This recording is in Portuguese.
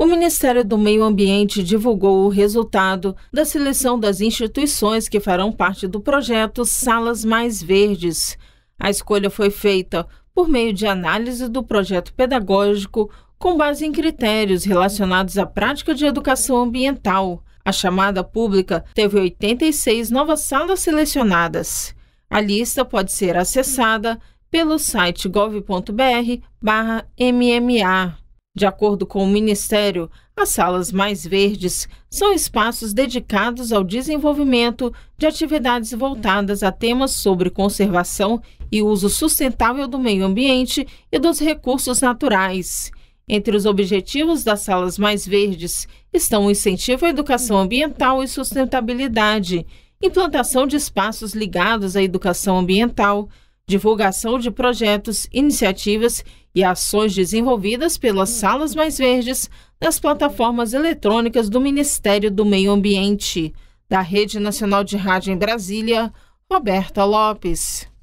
O Ministério do Meio Ambiente divulgou o resultado da seleção das instituições que farão parte do projeto Salas Mais Verdes. A escolha foi feita por meio de análise do projeto pedagógico com base em critérios relacionados à prática de educação ambiental. A chamada pública teve 86 novas salas selecionadas. A lista pode ser acessada pelo site gov.br/mma. De acordo com o Ministério, as salas mais verdes são espaços dedicados ao desenvolvimento de atividades voltadas a temas sobre conservação e uso sustentável do meio ambiente e dos recursos naturais. Entre os objetivos das salas mais verdes estão o incentivo à educação ambiental e sustentabilidade, implantação de espaços ligados à educação ambiental, divulgação de projetos, iniciativas e ações desenvolvidas pelas salas mais verdes das plataformas eletrônicas do Ministério do Meio Ambiente. Da Rede Nacional de Rádio em Brasília, Roberta Lopes.